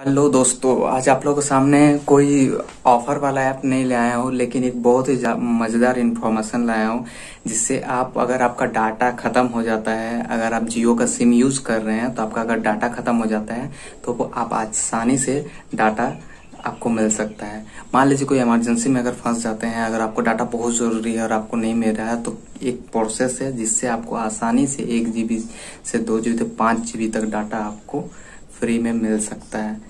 hello दोस्तों आज आप लोगों के सामने कोई ऑफर वाला ऐप नहीं लाया हूँ लेकिन एक बहुत ही मज़ेदार इन्फॉर्मेशन लाया हूँ जिससे आप अगर आपका डाटा ख़त्म हो जाता है अगर आप जियो का सिम यूज़ कर रहे हैं तो आपका अगर डाटा ख़त्म हो जाता है तो आप आसानी से डाटा आपको मिल सकता है मान लीजिए कोई इमरजेंसी में अगर फंस जाते हैं अगर आपको डाटा बहुत ज़रूरी है और आपको नहीं मिल रहा है तो एक प्रोसेस है जिससे आपको आसानी से एक जीबी से दो जीबी तक पाँच जीबी तक डाटा आपको फ्री में मिल सकता है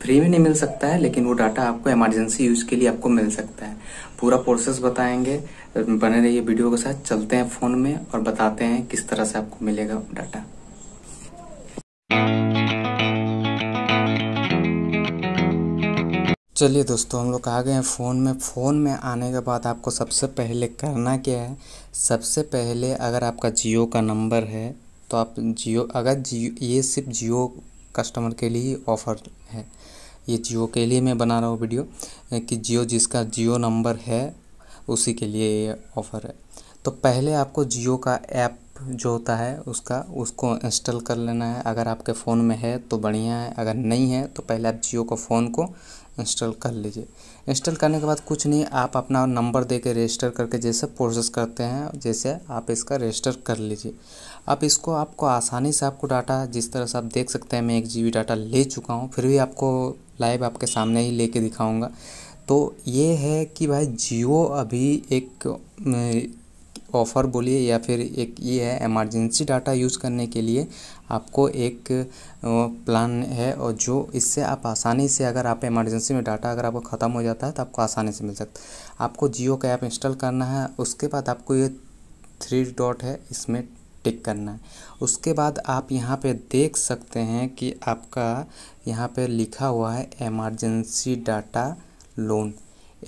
फ्री में नहीं मिल सकता है लेकिन वो डाटा आपको इमरजेंसी यूज के लिए आपको मिल सकता है पूरा प्रोसेस बताएंगे बने रहिए वीडियो के साथ चलते हैं फोन में और बताते हैं किस तरह से आपको मिलेगा डाटा चलिए दोस्तों हम लोग आ गए हैं फ़ोन में फ़ोन में आने के बाद आपको सबसे पहले करना क्या है सबसे पहले अगर आपका जियो का नंबर है तो आप जियो अगर जियो ये सिर्फ जियो कस्टमर के लिए ऑफ़र है ये जियो के लिए मैं बना रहा हूँ वीडियो कि जियो जिसका जियो नंबर है उसी के लिए ये ऑफ़र है तो पहले आपको जियो का ऐप जो होता है उसका उसको इंस्टॉल कर लेना है अगर आपके फ़ोन में है तो बढ़िया है अगर नहीं है तो पहले आप जियो का फ़ोन को इंस्टॉल कर लीजिए इंस्टॉल करने के बाद कुछ नहीं आप अपना नंबर दे के रजिस्टर करके जैसे प्रोसेस करते हैं जैसे आप इसका रजिस्टर कर लीजिए अब इसको आपको आसानी से आपको डाटा जिस तरह से आप देख सकते हैं मैं एक जी डाटा ले चुका हूँ फिर भी आपको लाइव आपके सामने ही ले दिखाऊँगा तो ये है कि भाई जियो अभी एक ऑफ़र बोलिए या फिर एक ये है एमरजेंसी डाटा यूज़ करने के लिए आपको एक प्लान है और जो इससे आप आसानी से अगर आप इमरजेंसी में डाटा अगर आपको ख़त्म हो जाता है तो आपको आसानी से मिल सकता है आपको जियो का ऐप इंस्टॉल करना है उसके बाद आपको ये थ्री डॉट है इसमें टिक करना है उसके बाद आप यहाँ पे देख सकते हैं कि आपका यहाँ पे लिखा हुआ है emergency data loan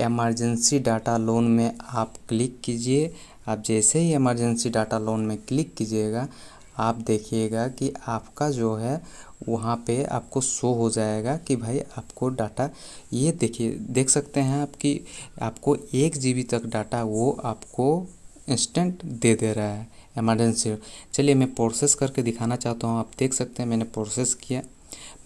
emergency data loan में आप क्लिक कीजिए आप जैसे ही इमरजेंसी डाटा लोन में क्लिक कीजिएगा आप देखिएगा कि आपका जो है वहाँ पे आपको शो हो जाएगा कि भाई आपको डाटा ये देखिए देख सकते हैं आप कि आपको एक जी तक डाटा वो आपको इंस्टेंट दे दे रहा है एमरजेंसी चलिए मैं प्रोसेस करके दिखाना चाहता हूँ आप देख सकते हैं मैंने प्रोसेस किया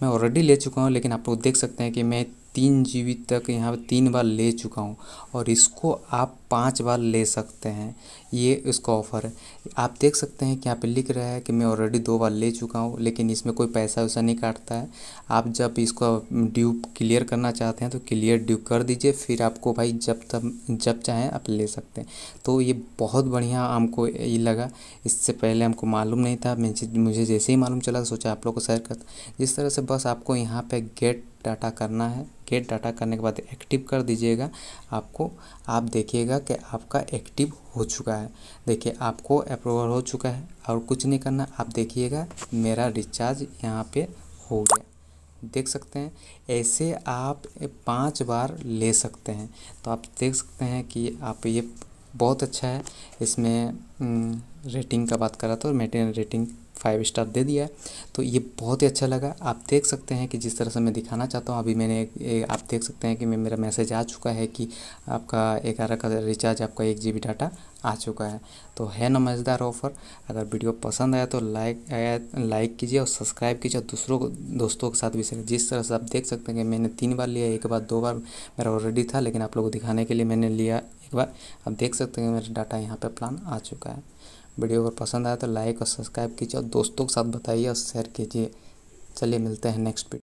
मैं ऑलरेडी ले चुका हूँ लेकिन आप लोग देख सकते हैं कि मैं तीन जी बी तक यहाँ पर तीन बार ले चुका हूँ और इसको आप पाँच बार ले सकते हैं ये इसका ऑफ़र है आप देख सकते हैं कि यहाँ पे लिख रहा है कि मैं ऑलरेडी दो बार ले चुका हूँ लेकिन इसमें कोई पैसा वैसा नहीं काटता है आप जब इसको ड्यू क्लियर करना चाहते हैं तो क्लियर ड्यू कर दीजिए फिर आपको भाई जब तब जब चाहें आप ले सकते हैं तो ये बहुत बढ़िया हमको ये लगा इससे पहले हमको मालूम नहीं था मुझे जैसे ही मालूम चला तो सोचा आप लोग को शेयर करता जिस तरह से बस आपको यहाँ पर गेट डाटा करना है गेट डाटा करने के बाद एक्टिव कर दीजिएगा आपको आप देखिएगा कि आपका एक्टिव हो चुका है देखिए आपको अप्रूवल हो चुका है और कुछ नहीं करना आप देखिएगा मेरा रिचार्ज यहाँ पे हो गया देख सकते हैं ऐसे आप पांच बार ले सकते हैं तो आप देख सकते हैं कि आप ये बहुत अच्छा है इसमें रेटिंग हम्म, का बात करा तो मेटेन रेटिंग फाइव स्टार दे दिया है तो ये बहुत ही अच्छा लगा आप देख सकते हैं कि जिस तरह से मैं दिखाना चाहता हूँ अभी मैंने आप देख सकते हैं कि मेरा मैसेज आ चुका है कि आपका ग्यारह का रिचार्ज आपका एक जी डाटा आ चुका है तो है ना मज़ेदार ऑफ़र अगर वीडियो पसंद आया तो लाइक आया लाइक कीजिए और सब्सक्राइब कीजिए और दूसरों को दोस्तों के साथ भी शेयर जिस तरह से आप देख सकते हैं कि मैंने तीन बार लिया एक बार दो बार मेरा ऑलरेडी था लेकिन आप लोग को दिखाने के लिए मैंने लिया एक बार आप देख सकते हैं मेरा डाटा यहाँ पर प्लान आ चुका है वीडियो अगर पसंद आया तो लाइक और सब्सक्राइब कीजिए और दोस्तों के साथ बताइए और शेयर कीजिए चलिए मिलते हैं नेक्स्ट वीडियो